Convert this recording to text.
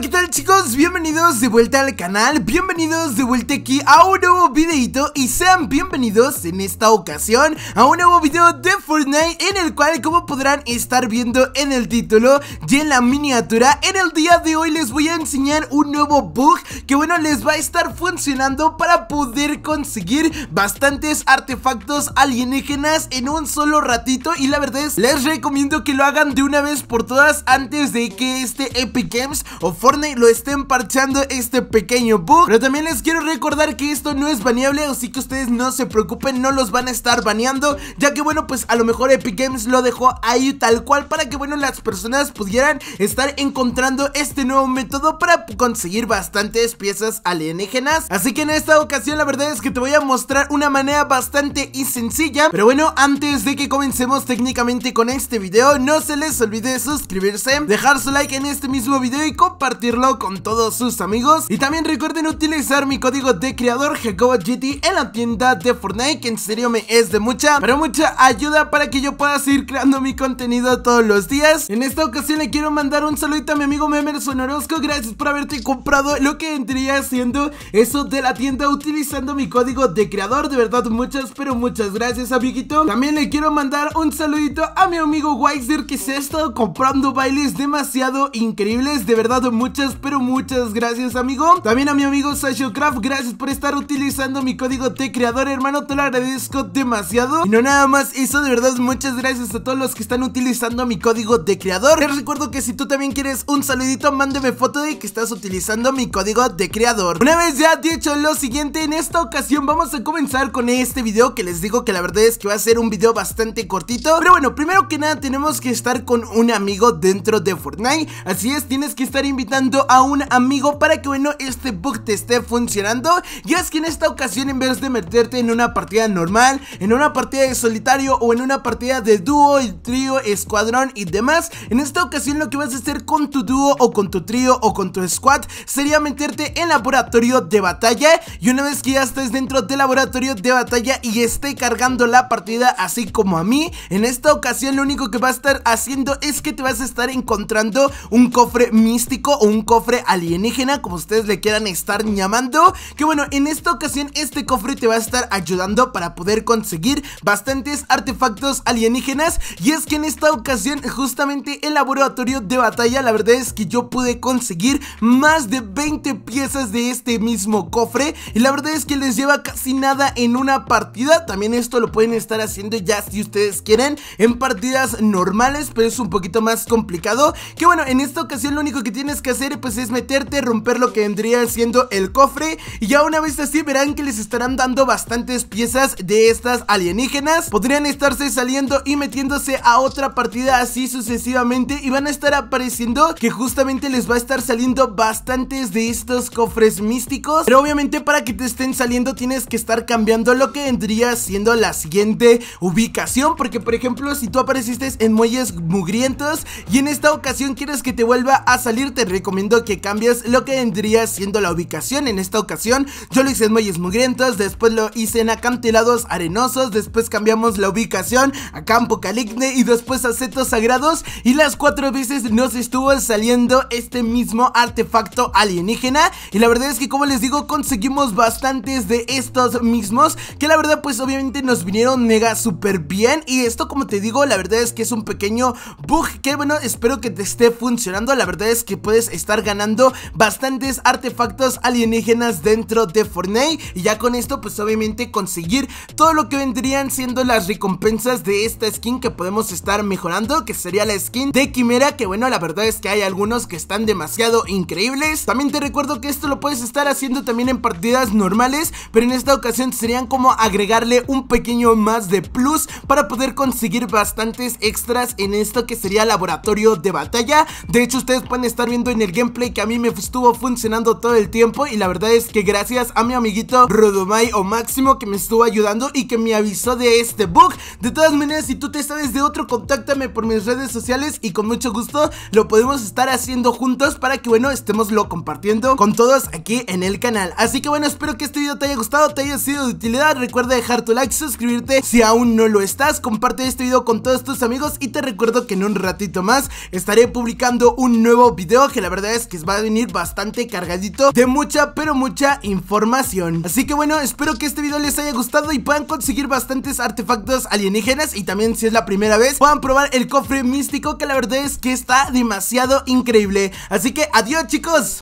qué tal chicos, bienvenidos de vuelta al canal, bienvenidos de vuelta aquí a un nuevo videito y sean bienvenidos en esta ocasión a un nuevo video de Fortnite en el cual como podrán estar viendo en el título y en la miniatura en el día de hoy les voy a enseñar un nuevo bug que bueno les va a estar funcionando para poder conseguir bastantes artefactos alienígenas en un solo ratito y la verdad es les recomiendo que lo hagan de una vez por todas antes de que este Epic Games o lo estén parchando este pequeño bug Pero también les quiero recordar que esto no es baneable Así que ustedes no se preocupen, no los van a estar baneando Ya que bueno, pues a lo mejor Epic Games lo dejó ahí tal cual Para que bueno, las personas pudieran estar encontrando este nuevo método Para conseguir bastantes piezas alienígenas Así que en esta ocasión la verdad es que te voy a mostrar una manera bastante y sencilla Pero bueno, antes de que comencemos técnicamente con este video No se les olvide suscribirse, dejar su like en este mismo video y compartir con todos sus amigos y también recuerden utilizar mi código de creador GT en la tienda de Fortnite que en serio me es de mucha, pero mucha ayuda para que yo pueda seguir creando mi contenido todos los días. En esta ocasión le quiero mandar un saludito a mi amigo Memer Sonorosco, gracias por haberte comprado lo que vendría siendo eso de la tienda utilizando mi código de creador, de verdad muchas pero muchas gracias amiguito. También le quiero mandar un saludito a mi amigo Wiser que se ha estado comprando bailes demasiado increíbles, de verdad muy muchas, pero muchas gracias, amigo. También a mi amigo Craft. gracias por estar utilizando mi código de creador, hermano. Te lo agradezco demasiado. Y no nada más eso, de verdad, muchas gracias a todos los que están utilizando mi código de creador. Les recuerdo que si tú también quieres un saludito, mándeme foto de que estás utilizando mi código de creador. Una vez ya dicho lo siguiente, en esta ocasión vamos a comenzar con este video que les digo que la verdad es que va a ser un video bastante cortito. Pero bueno, primero que nada tenemos que estar con un amigo dentro de Fortnite. Así es, tienes que estar invitando a un amigo para que bueno este bug te esté funcionando y es que en esta ocasión en vez de meterte en una partida normal, en una partida de solitario o en una partida de dúo, trío, escuadrón y demás, en esta ocasión lo que vas a hacer con tu dúo o con tu trío o con tu squad sería meterte en laboratorio de batalla y una vez que ya estés dentro del laboratorio de batalla y esté cargando la partida así como a mí, en esta ocasión lo único que va a estar haciendo es que te vas a estar encontrando un cofre místico o un cofre alienígena, como ustedes le quieran estar llamando. Que bueno, en esta ocasión este cofre te va a estar ayudando para poder conseguir bastantes artefactos alienígenas. Y es que en esta ocasión justamente el laboratorio de batalla, la verdad es que yo pude conseguir más de 20 piezas de este mismo cofre. Y la verdad es que les lleva casi nada en una partida. También esto lo pueden estar haciendo ya si ustedes quieren en partidas normales, pero es un poquito más complicado. Que bueno, en esta ocasión lo único que tienes que hacer hacer pues es meterte, romper lo que vendría siendo el cofre Y ya una vez así verán que les estarán dando bastantes piezas de estas alienígenas Podrían estarse saliendo y metiéndose a otra partida así sucesivamente Y van a estar apareciendo que justamente les va a estar saliendo bastantes de estos cofres místicos Pero obviamente para que te estén saliendo tienes que estar cambiando lo que vendría siendo la siguiente ubicación Porque por ejemplo si tú apareciste en muelles mugrientos y en esta ocasión quieres que te vuelva a salir te recomiendo que cambies lo que vendría siendo la ubicación en esta ocasión. Yo lo hice en muelles mugrientos, después lo hice en acantilados arenosos, después cambiamos la ubicación a campo caligne y después a setos sagrados y las cuatro veces nos estuvo saliendo este mismo artefacto alienígena y la verdad es que como les digo conseguimos bastantes de estos mismos que la verdad pues obviamente nos vinieron mega super bien y esto como te digo la verdad es que es un pequeño bug que bueno espero que te esté funcionando la verdad es que puedes estar ganando bastantes artefactos alienígenas dentro de Fortnite y ya con esto pues obviamente conseguir todo lo que vendrían siendo las recompensas de esta skin que podemos estar mejorando que sería la skin de Quimera que bueno la verdad es que hay algunos que están demasiado increíbles también te recuerdo que esto lo puedes estar haciendo también en partidas normales pero en esta ocasión serían como agregarle un pequeño más de plus para poder conseguir bastantes extras en esto que sería laboratorio de batalla de hecho ustedes pueden estar viendo en el gameplay que a mí me estuvo funcionando todo el tiempo y la verdad es que gracias a mi amiguito Rodomai o Máximo que me estuvo ayudando y que me avisó de este bug. De todas maneras, si tú te sabes de otro, contáctame por mis redes sociales y con mucho gusto lo podemos estar haciendo juntos para que bueno, estemos lo compartiendo con todos aquí en el canal. Así que bueno, espero que este video te haya gustado, te haya sido de utilidad. Recuerda dejar tu like, suscribirte si aún no lo estás, comparte este video con todos tus amigos y te recuerdo que en un ratito más estaré publicando un nuevo video que la la verdad es que va a venir bastante cargadito de mucha, pero mucha información. Así que bueno, espero que este video les haya gustado y puedan conseguir bastantes artefactos alienígenas y también si es la primera vez, puedan probar el cofre místico que la verdad es que está demasiado increíble. Así que adiós chicos.